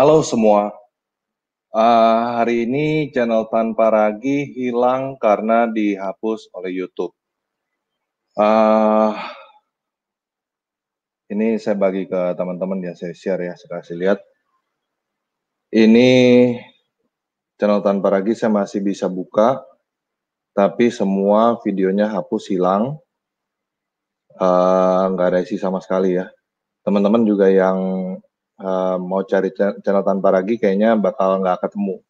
Halo semua, uh, hari ini channel Tanpa Ragi hilang karena dihapus oleh YouTube. Uh, ini saya bagi ke teman-teman ya, saya share ya, saya kasih lihat. Ini channel Tanpa Ragi saya masih bisa buka, tapi semua videonya hapus hilang. Ah, nggak uh, ada isi sama sekali ya. Teman-teman juga yang uh, mau cari channel tanpa ragi kayaknya bakal nggak ketemu.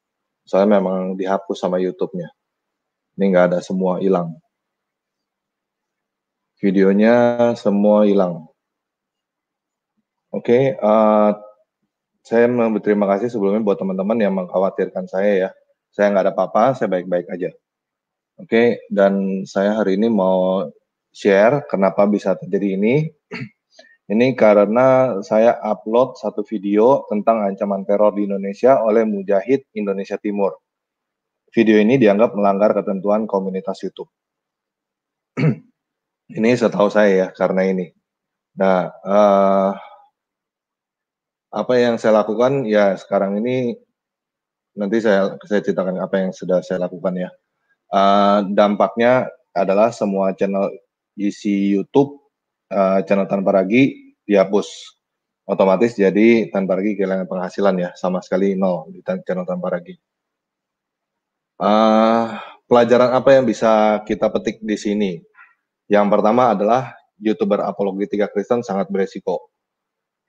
Soalnya memang dihapus sama YouTube-nya. Ini nggak ada semua hilang. Videonya semua hilang. Oke, okay, uh, eh, saya berterima kasih sebelumnya buat teman-teman yang mengkhawatirkan saya ya. Saya nggak ada apa-apa, saya baik-baik aja. Oke, okay, dan saya hari ini mau share kenapa bisa terjadi ini. Ini karena saya upload satu video tentang ancaman teror di Indonesia oleh Mujahid Indonesia Timur. Video ini dianggap melanggar ketentuan komunitas YouTube. ini setahu saya ya, karena ini. Nah, uh, apa yang saya lakukan ya sekarang ini nanti saya saya ceritakan apa yang sudah saya lakukan ya. Uh, dampaknya adalah semua channel isi YouTube uh, channel tanpa ragi dihapus otomatis jadi tanpa ragi kehilangan penghasilan ya sama sekali nol di channel tanpa ragi. Uh, pelajaran apa yang bisa kita petik di sini? Yang pertama adalah youtuber apologi tiga Kristen sangat beresiko.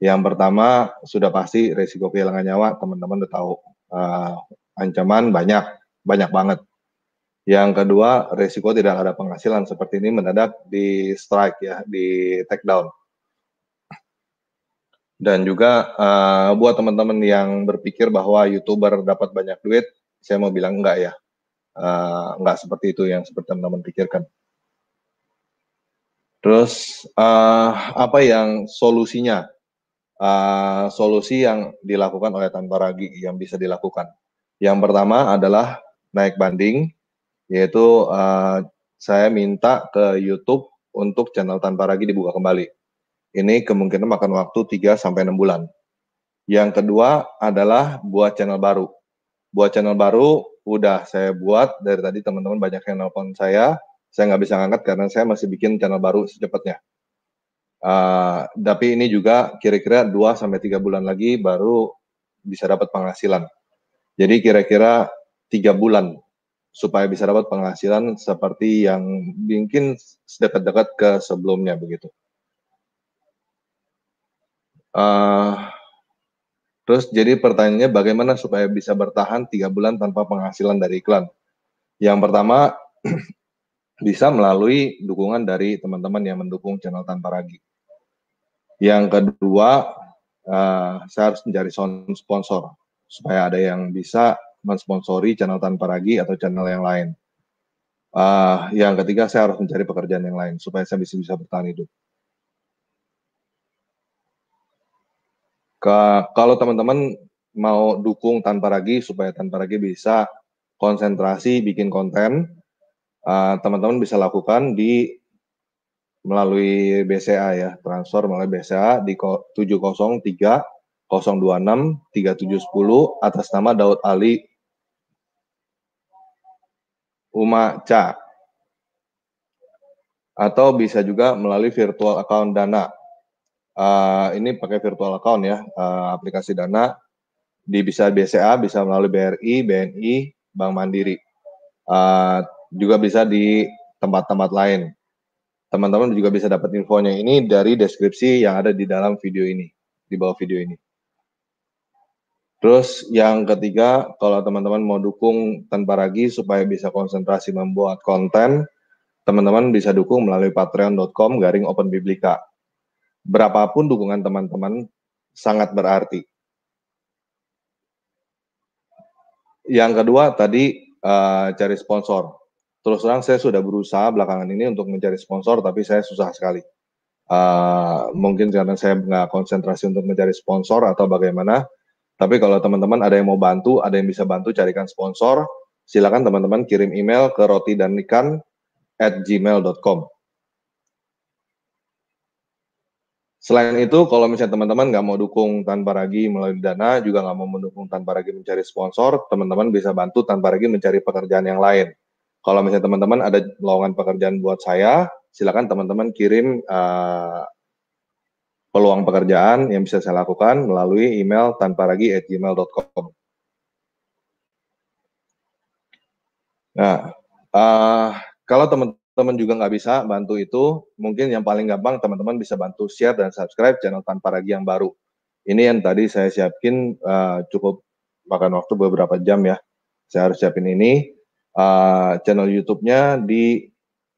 Yang pertama sudah pasti resiko kehilangan nyawa teman-teman udah tahu uh, ancaman banyak banyak banget. Yang kedua, risiko tidak ada penghasilan seperti ini mendadak di strike ya, di take down. Dan juga uh, buat teman-teman yang berpikir bahwa YouTuber dapat banyak duit, saya mau bilang enggak ya. Uh, enggak seperti itu yang seperti teman-teman pikirkan. Terus uh, apa yang solusinya? Uh, solusi yang dilakukan oleh Tanpa Ragi yang bisa dilakukan. Yang pertama adalah naik banding, yaitu uh, saya minta ke YouTube untuk channel Tanpa Ragi dibuka kembali. Ini kemungkinan makan waktu 3 sampai 6 bulan. Yang kedua adalah buat channel baru. Buat channel baru udah saya buat dari tadi teman-teman banyak yang nelpon saya. Saya nggak bisa ngangkat karena saya masih bikin channel baru secepatnya. Uh, tapi ini juga kira-kira 2 sampai 3 bulan lagi baru bisa dapat penghasilan. Jadi kira-kira tiga bulan supaya bisa dapat penghasilan seperti yang mungkin sedekat-dekat ke sebelumnya begitu. Uh, terus jadi pertanyaannya bagaimana supaya bisa bertahan tiga bulan tanpa penghasilan dari iklan? Yang pertama bisa melalui dukungan dari teman-teman yang mendukung channel tanpa ragi. Yang kedua, uh, saya harus mencari sponsor supaya ada yang bisa mensponsori channel Tanpa Ragi atau channel yang lain. Uh, yang ketiga, saya harus mencari pekerjaan yang lain supaya saya bisa bisa bertahan hidup. Ke, kalau teman-teman mau dukung Tanpa Ragi supaya Tanpa Ragi bisa konsentrasi bikin konten, ah, teman-teman uh, bisa lakukan di melalui BCA ya, transfer melalui BCA di 703 026 3710 atas nama Daud Ali Umaca. Atau bisa juga melalui virtual account Dana. Uh, ini pakai virtual account ya, uh, aplikasi Dana. Di bisa BCA, bisa melalui BRI, BNI, Bank Mandiri. Uh, juga bisa di tempat-tempat lain. Teman-teman juga bisa dapat infonya ini dari deskripsi yang ada di dalam video ini, di bawah video ini. Terus yang ketiga, kalau teman-teman mau dukung tanpa ragi supaya bisa konsentrasi membuat konten, teman-teman bisa dukung melalui patreon.com garing open biblika. Berapapun dukungan teman-teman sangat berarti. Yang kedua tadi uh, cari sponsor. Terus terang saya sudah berusaha belakangan ini untuk mencari sponsor, tapi saya susah sekali. Uh, mungkin karena saya nggak konsentrasi untuk mencari sponsor atau bagaimana, tapi kalau teman-teman ada yang mau bantu, ada yang bisa bantu carikan sponsor, silakan teman-teman kirim email ke roti dan ikan at gmail.com. Selain itu, kalau misalnya teman-teman nggak mau dukung Tanpa Ragi melalui dana, juga nggak mau mendukung Tanpa Ragi mencari sponsor, teman-teman bisa bantu Tanpa Ragi mencari pekerjaan yang lain. Kalau misalnya teman-teman ada lowongan pekerjaan buat saya, silakan teman-teman kirim eh, peluang pekerjaan yang bisa saya lakukan melalui email tanpa ragi at gmail.com. Nah, uh, kalau teman-teman juga nggak bisa bantu itu, mungkin yang paling gampang teman-teman bisa bantu share dan subscribe channel tanpa ragi yang baru. Ini yang tadi saya siapkin uh, eh, cukup makan waktu beberapa jam ya. Saya harus siapin ini. Uh, channel YouTube-nya di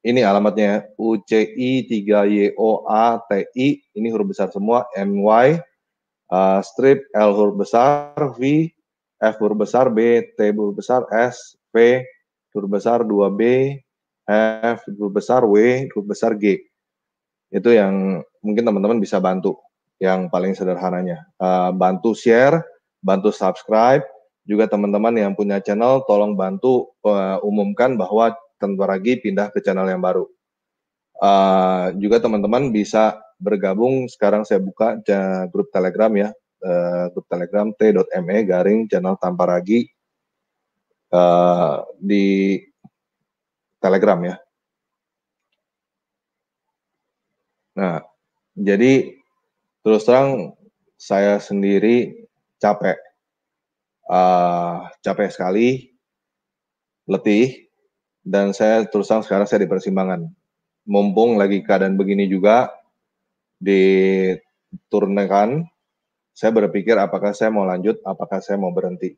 ini alamatnya UCI 3YOATI ini huruf besar semua NY uh, strip L huruf besar V F huruf besar B T huruf besar S P huruf besar 2B F huruf besar W huruf besar G itu yang mungkin teman-teman bisa bantu yang paling sederhananya uh, bantu share bantu subscribe juga teman-teman yang punya channel tolong bantu uh, umumkan bahwa tanpa lagi pindah ke channel yang baru. Uh, juga teman-teman bisa bergabung. Sekarang saya buka grup Telegram ya, uh, grup Telegram t.me garing channel tanpa uh, di Telegram ya. Nah, jadi terus terang saya sendiri capek, uh, capek sekali, letih, dan saya terus terang sekarang saya di persimpangan. Mumpung lagi keadaan begini juga diturunkan, saya berpikir apakah saya mau lanjut, apakah saya mau berhenti.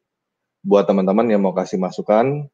Buat teman-teman yang mau kasih masukan,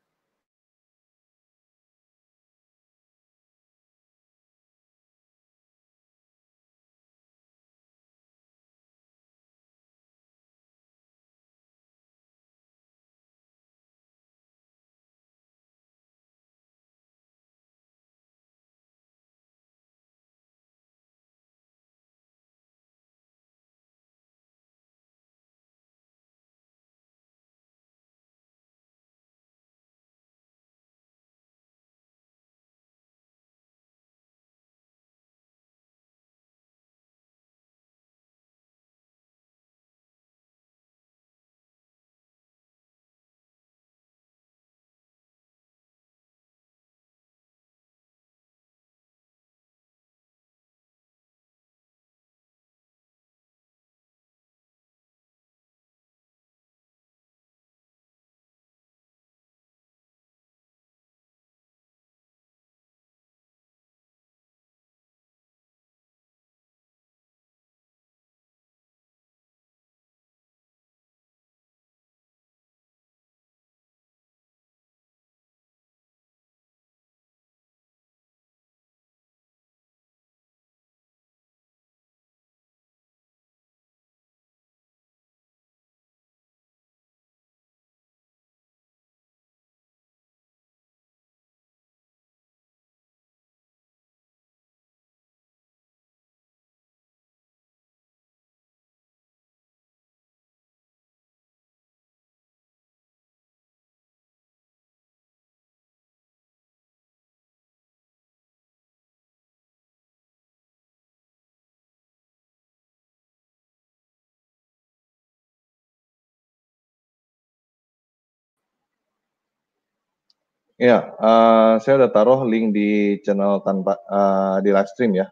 Ya, uh, saya udah taruh link di channel tanpa uh, di live stream ya.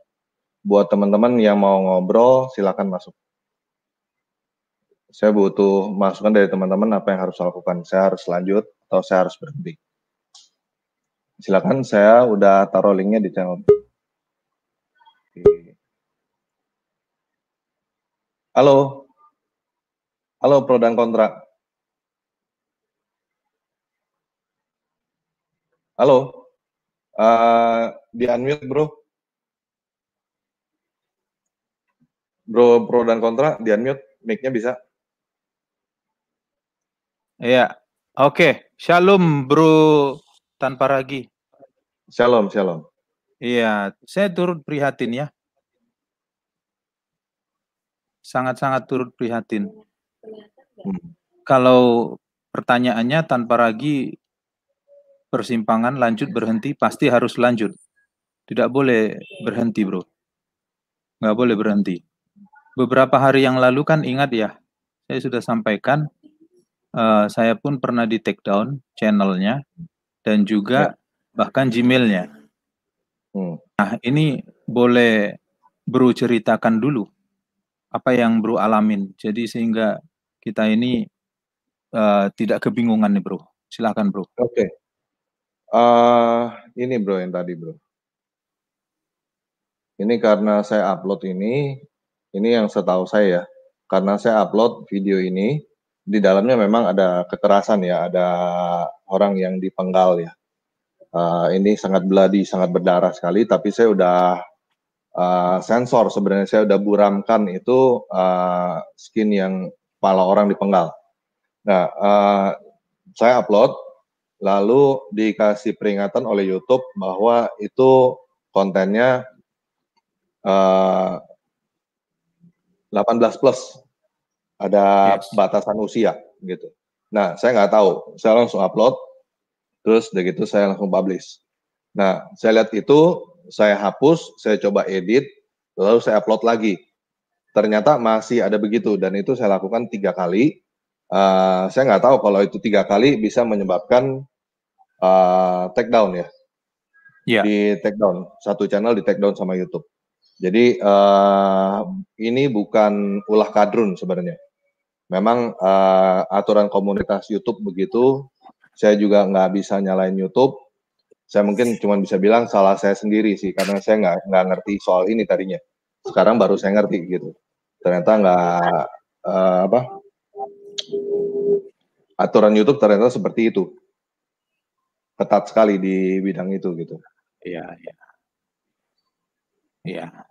Buat teman-teman yang mau ngobrol, silakan masuk. Saya butuh masukan dari teman-teman apa yang harus saya lakukan. Saya harus lanjut atau saya harus berhenti. Silakan, saya udah taruh linknya di channel. Halo, halo pro dan kontra. Halo, uh, di unmute bro. Bro, pro dan kontra, di unmute, mic-nya bisa. Iya, oke. Okay. Shalom bro tanpa ragi. Shalom, shalom. Iya, saya turut prihatin ya. Sangat-sangat turut prihatin. Hmm. Kalau pertanyaannya tanpa ragi persimpangan lanjut berhenti pasti harus lanjut. Tidak boleh berhenti, Bro. Nggak boleh berhenti. Beberapa hari yang lalu kan ingat ya, saya sudah sampaikan uh, saya pun pernah di take down channelnya dan juga ya. bahkan Gmailnya. Hmm. Nah, ini boleh Bro ceritakan dulu apa yang Bro alamin. Jadi sehingga kita ini uh, tidak kebingungan nih, Bro. Silahkan Bro. Oke. Okay. Uh, ini bro yang tadi bro. Ini karena saya upload ini, ini yang setahu saya ya. Karena saya upload video ini, di dalamnya memang ada kekerasan ya, ada orang yang dipenggal ya. Uh, ini sangat beladi, sangat berdarah sekali. Tapi saya udah uh, sensor sebenarnya, saya udah buramkan itu uh, skin yang kepala orang dipenggal. Nah, uh, saya upload lalu dikasih peringatan oleh YouTube bahwa itu kontennya uh, eh, 18 plus ada yes. batasan usia gitu. Nah saya nggak tahu, saya langsung upload, terus begitu saya langsung publish. Nah saya lihat itu, saya hapus, saya coba edit, lalu saya upload lagi. Ternyata masih ada begitu dan itu saya lakukan tiga kali. Uh, saya nggak tahu kalau itu tiga kali bisa menyebabkan uh, eh, take down ya. Yeah. Di take down, satu channel di take down sama YouTube. Jadi uh, ini bukan ulah kadrun sebenarnya. Memang uh, aturan komunitas YouTube begitu. Saya juga nggak bisa nyalain YouTube. Saya mungkin cuma bisa bilang salah saya sendiri sih karena saya nggak nggak ngerti soal ini tadinya. Sekarang baru saya ngerti gitu. Ternyata nggak uh, apa aturan YouTube ternyata seperti itu ketat sekali di bidang itu gitu. Iya, iya. Iya.